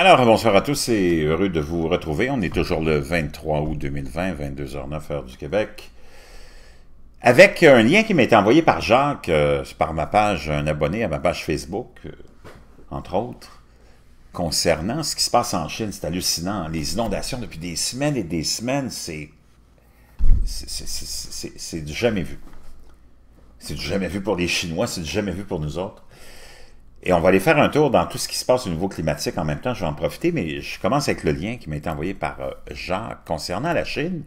Alors, bonsoir à tous et heureux de vous retrouver. On est toujours le 23 août 2020, 22h09 heure du Québec. Avec un lien qui m'a été envoyé par Jacques, euh, par ma page, un abonné à ma page Facebook, euh, entre autres, concernant ce qui se passe en Chine. C'est hallucinant. Hein. Les inondations depuis des semaines et des semaines, c'est. C'est du jamais vu. C'est du jamais vu pour les Chinois, c'est du jamais vu pour nous autres. Et on va aller faire un tour dans tout ce qui se passe au niveau climatique en même temps. Je vais en profiter, mais je commence avec le lien qui m'a été envoyé par euh, Jean concernant la Chine.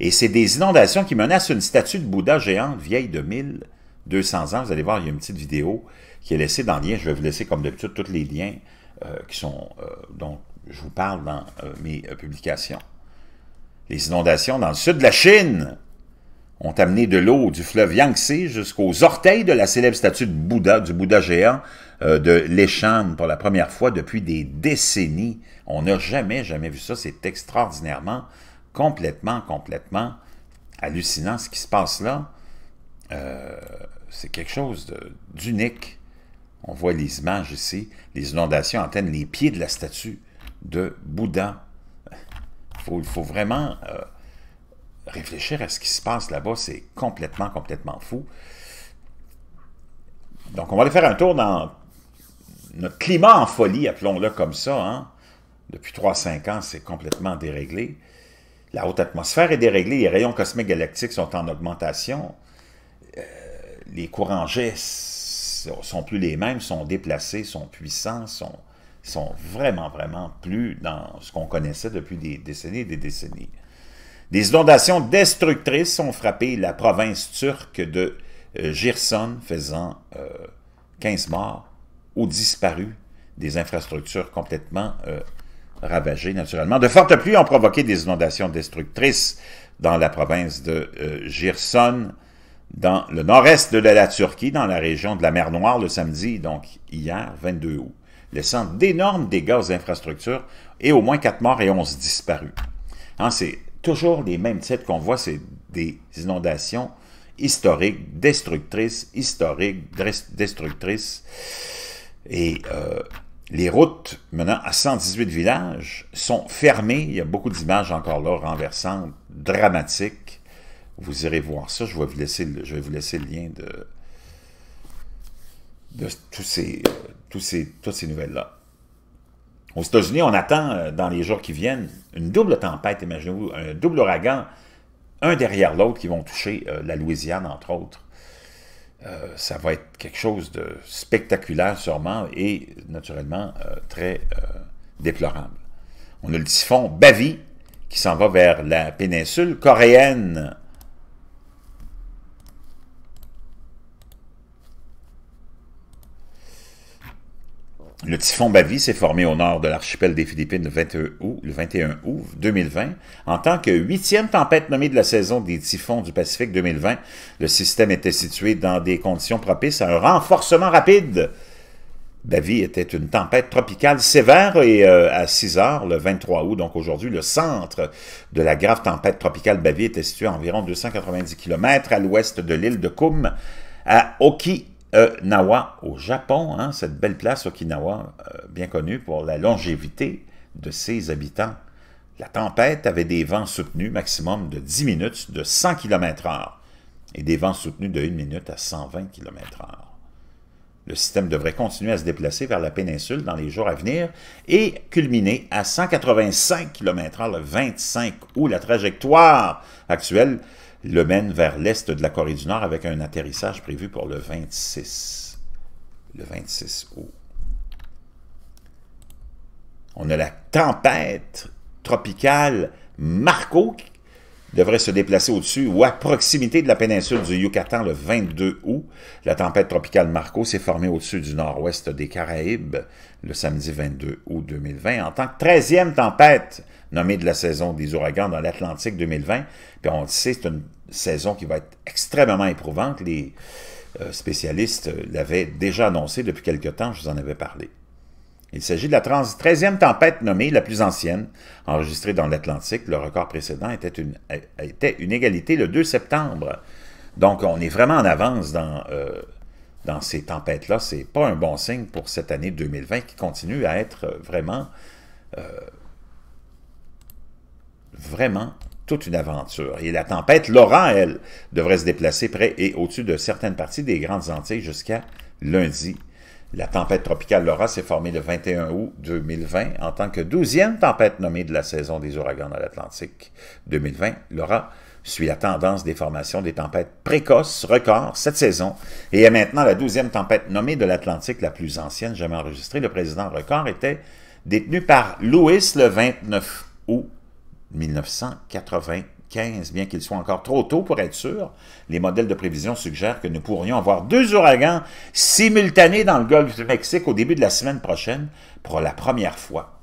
Et c'est des inondations qui menacent une statue de Bouddha géante vieille de 1200 ans. Vous allez voir, il y a une petite vidéo qui est laissée dans le lien. Je vais vous laisser, comme d'habitude, tous les liens euh, qui sont, euh, dont je vous parle dans mes publications. Les inondations dans le sud de la Chine ont amené de l'eau du fleuve Yangtze jusqu'aux orteils de la célèbre statue de Bouddha, du Bouddha géant, euh, de l'échange pour la première fois depuis des décennies. On n'a jamais, jamais vu ça. C'est extraordinairement, complètement, complètement hallucinant ce qui se passe là. Euh, c'est quelque chose d'unique. On voit les images ici. Les inondations atteignent les pieds de la statue de Bouddha. Il faut, vraiment euh, réfléchir à ce qui se passe là-bas. C'est complètement, complètement fou. Donc, on va aller faire un tour dans notre climat en folie, appelons-le comme ça, hein. depuis 3-5 ans, c'est complètement déréglé. La haute atmosphère est déréglée, les rayons cosmiques galactiques sont en augmentation, euh, les courants jets sont plus les mêmes, sont déplacés, sont puissants, sont, vraiment, vraiment plus dans ce qu'on connaissait depuis des décennies et des décennies. Des inondations destructrices ont frappé la province turque de Gerson euh, faisant 15 euh, morts, ou disparu, des infrastructures complètement euh, ravagées naturellement. De fortes pluies ont provoqué des inondations destructrices dans la province de euh, Girson, dans le nord-est de la Turquie, dans la région de la mer Noire le samedi, donc hier, 22 août, laissant d'énormes dégâts aux infrastructures et au moins 4 morts et 11 disparus. Hein, c'est toujours les mêmes types qu'on voit, c'est des inondations historiques, destructrices, historiques, destructrices. Et euh, les routes menant à 118 villages sont fermées. Il y a beaucoup d'images encore là, renversantes, dramatiques. Vous irez voir ça. Je vais vous laisser le, lien de, de toutes ces nouvelles-là. Aux États-Unis, on attend euh, dans les jours qui viennent une double tempête, imaginez-vous, un double ouragan, un derrière l'autre, qui vont toucher euh, la Louisiane, entre autres. Euh, ça va être quelque chose de spectaculaire sûrement et naturellement euh, très euh, déplorable. On a le typhon Bavi qui s'en va vers la péninsule coréenne Le typhon Bavi s'est formé au nord de l'archipel des Philippines le 21, août, le août 2020. En tant que huitième tempête nommée de la saison des typhons du Pacifique 2020, le système était situé dans des conditions propices à un renforcement rapide. Bavi était une tempête tropicale sévère et euh, à 6 heures, le 23 août, donc aujourd'hui, le centre de la grave tempête tropicale Bavi était situé à environ 290 km à l'ouest de l'île de Koum, à Oki euh, Nawa au Japon, hein, cette belle place Okinawa, euh, bien connue pour la longévité de ses habitants. La tempête avait des vents soutenus maximum de 10 minutes de 100 km h et des vents soutenus de 1 minute à 120 km h Le système devrait continuer à se déplacer vers la péninsule dans les jours à venir et culminer à 185 km h le 25 ou La trajectoire actuelle le mène vers l'est de la Corée du Nord avec un atterrissage prévu pour le 26. Le 26 août. On a la tempête tropicale Marco qui devrait se déplacer au-dessus ou à proximité de la péninsule du Yucatan le 22 août. La tempête tropicale Marco s'est formée au-dessus du nord-ouest des Caraïbes le samedi 22 août 2020 en tant que 13e tempête nommée de la saison des ouragans dans l'Atlantique 2020. Puis on le sait, c'est une saison qui va être extrêmement éprouvante. Les euh, spécialistes l'avaient déjà annoncé depuis quelque temps, je vous en avais parlé. Il s'agit de la 13e tempête nommée, la plus ancienne, enregistrée dans l'Atlantique. Le record précédent était une, euh, égalité le 2 septembre. Donc, on est vraiment en avance dans, euh, ces tempêtes-là. Ce n'est pas un bon signe pour cette année 2020 qui continue à être vraiment, euh, vraiment toute une aventure. Et la tempête Laurent, elle, devrait se déplacer près et au-dessus de certaines parties des Grandes Antilles jusqu'à lundi la tempête tropicale Laura s'est formée le 21 août 2020 en tant que douzième tempête nommée de la saison des ouragans dans l'Atlantique. 2020, Laura suit la tendance des formations des tempêtes précoces, record, cette saison, et est maintenant la douzième tempête nommée de l'Atlantique, la plus ancienne jamais enregistrée. Le président record était détenu par louis le 29 août 1980 bien qu'il soit encore trop tôt pour être sûr, les modèles de prévision suggèrent que nous pourrions avoir deux ouragans simultanés dans le golfe du Mexique au début de la semaine prochaine pour la première fois.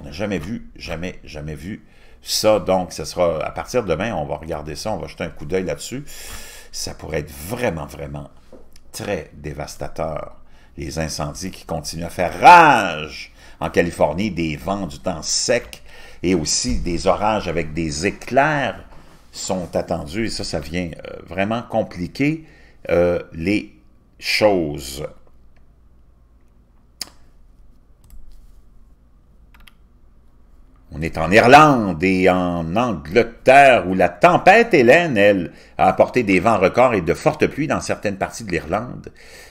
On n'a jamais vu, jamais, jamais vu ça. Donc, ce sera à partir de demain, on va regarder ça, on va jeter un coup d'œil là-dessus. Ça pourrait être vraiment, vraiment très dévastateur. Les incendies qui continuent à faire rage en Californie, des vents du temps sec, et aussi des orages avec des éclairs sont attendus, et ça, ça vient euh, vraiment compliquer euh, les choses. On est en Irlande et en Angleterre où la tempête Hélène, elle, a apporté des vents records et de fortes pluies dans certaines parties de l'Irlande.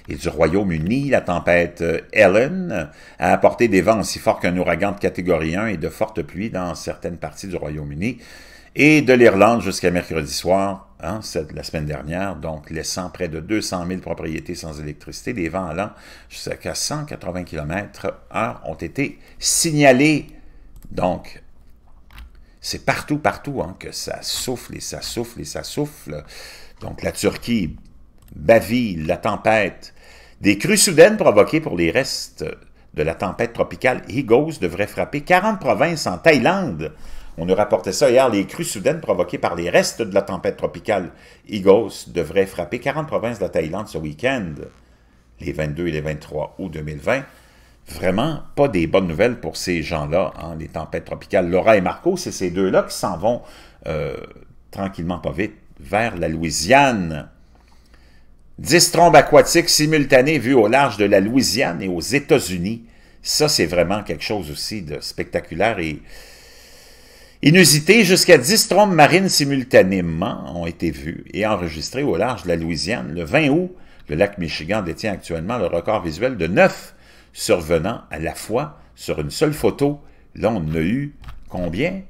Et du Royaume-Uni, la tempête Helen euh, a apporté des vents aussi forts qu'un ouragan de catégorie 1 et de fortes pluies dans certaines parties du Royaume-Uni. Et de l'Irlande jusqu'à mercredi soir, hein, la semaine dernière, donc laissant près de 200 000 propriétés sans électricité, des vents allant jusqu'à 180 km heure ont été signalés donc, c'est partout, partout hein, que ça souffle et ça souffle et ça souffle. Donc, la Turquie, Baville, la tempête. Des crues soudaines provoquées pour les restes de la tempête tropicale Higos devraient frapper 40 provinces en Thaïlande. On nous rapportait ça hier, les crues soudaines provoquées par les restes de la tempête tropicale Higos devraient frapper 40 provinces de la Thaïlande ce week-end, les 22 et les 23 août 2020 vraiment pas des bonnes nouvelles pour ces gens-là, hein, les tempêtes tropicales. Laura et Marco, c'est ces deux-là qui s'en vont euh, tranquillement, pas vite, vers la Louisiane. Dix trombes aquatiques simultanées vues au large de la Louisiane et aux États-Unis. Ça, c'est vraiment quelque chose aussi de spectaculaire et inusité. Jusqu'à dix trombes marines simultanément ont été vues et enregistrées au large de la Louisiane. Le 20 août, le lac Michigan détient actuellement le record visuel de neuf survenant à la fois sur une seule photo. Là, on a eu combien?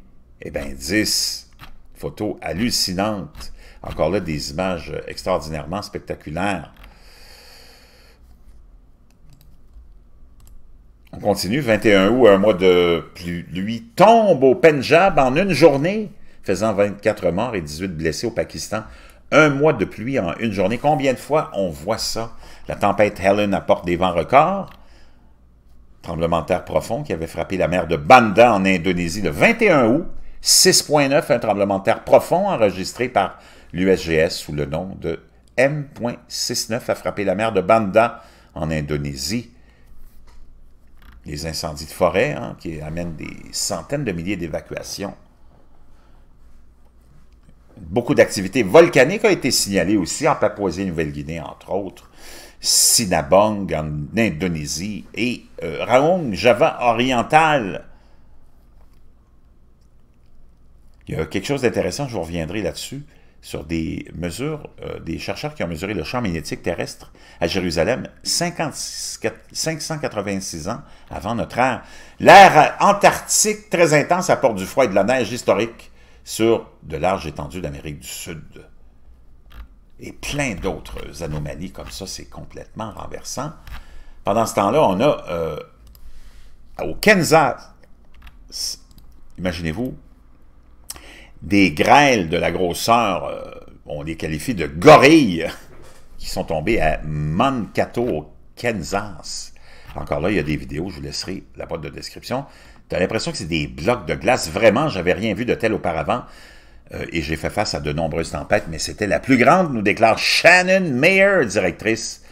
Eh bien, 10 photos hallucinantes. Encore là, des images extraordinairement spectaculaires. On continue, 21 août, un mois de pluie, tombe au Punjab en une journée, faisant 24 morts et 18 blessés au Pakistan. Un mois de pluie en une journée. Combien de fois on voit ça? La tempête Helen apporte des vents records tremblement de terre profond qui avait frappé la mer de Banda en Indonésie le 21 août, 6.9, un tremblement de terre profond enregistré par l'USGS sous le nom de M.69 a frappé la mer de Banda en Indonésie. Les incendies de forêt hein, qui amènent des centaines de milliers d'évacuations. Beaucoup d'activités volcaniques ont été signalées aussi en Papouasie-Nouvelle-Guinée, entre autres. Sinabong en Indonésie et euh, Raung, Java oriental. Il y a quelque chose d'intéressant, je vous reviendrai là-dessus, sur des mesures, euh, des chercheurs qui ont mesuré le champ magnétique terrestre à Jérusalem 56, 586 ans avant notre ère. L'ère antarctique très intense apporte du froid et de la neige historique sur de larges étendues d'Amérique du Sud et plein d'autres anomalies comme ça, c'est complètement renversant. Pendant ce temps-là, on a euh, au Kansas, imaginez-vous, des grêles de la grosseur, euh, on les qualifie de gorilles, qui sont tombées à Mankato, au Kansas. Encore là, il y a des vidéos, je vous laisserai la boîte de description. Tu as l'impression que c'est des blocs de glace. Vraiment, j'avais rien vu de tel auparavant. Euh, et j'ai fait face à de nombreuses tempêtes, mais c'était la plus grande, nous déclare Shannon Mayer, directrice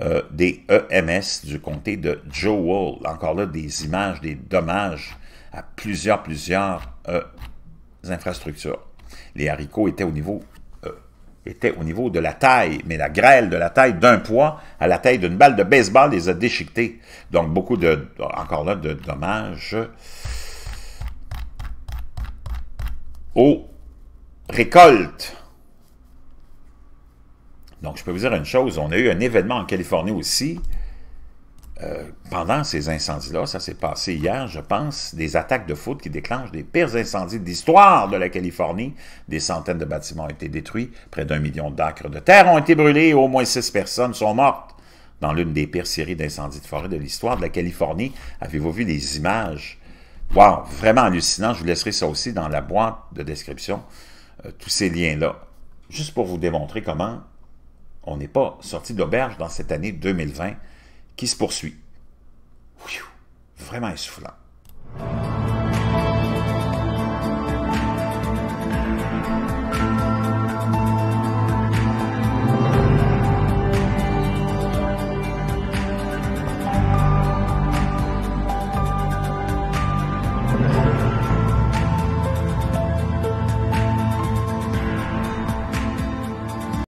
euh, des EMS du comté de Wall. Encore là, des images, des dommages à plusieurs, plusieurs euh, infrastructures. Les haricots étaient au niveau était au niveau de la taille, mais la grêle de la taille d'un poids à la taille d'une balle de baseball les a déchiquetés. Donc beaucoup de, encore là, de dommages aux récolte. Donc, je peux vous dire une chose, on a eu un événement en Californie aussi. Euh, pendant ces incendies-là, ça s'est passé hier, je pense, des attaques de foot qui déclenchent des pires incendies de l'histoire de la Californie. Des centaines de bâtiments ont été détruits, près d'un million d'acres de terre ont été brûlés, au moins six personnes sont mortes dans l'une des pires séries d'incendies de forêt de l'histoire de la Californie. Avez-vous vu les images? Wow, vraiment hallucinant. Je vous laisserai ça aussi dans la boîte de description euh, tous ces liens-là, juste pour vous démontrer comment on n'est pas sorti de l'auberge dans cette année 2020 qui se poursuit. Vraiment essoufflant.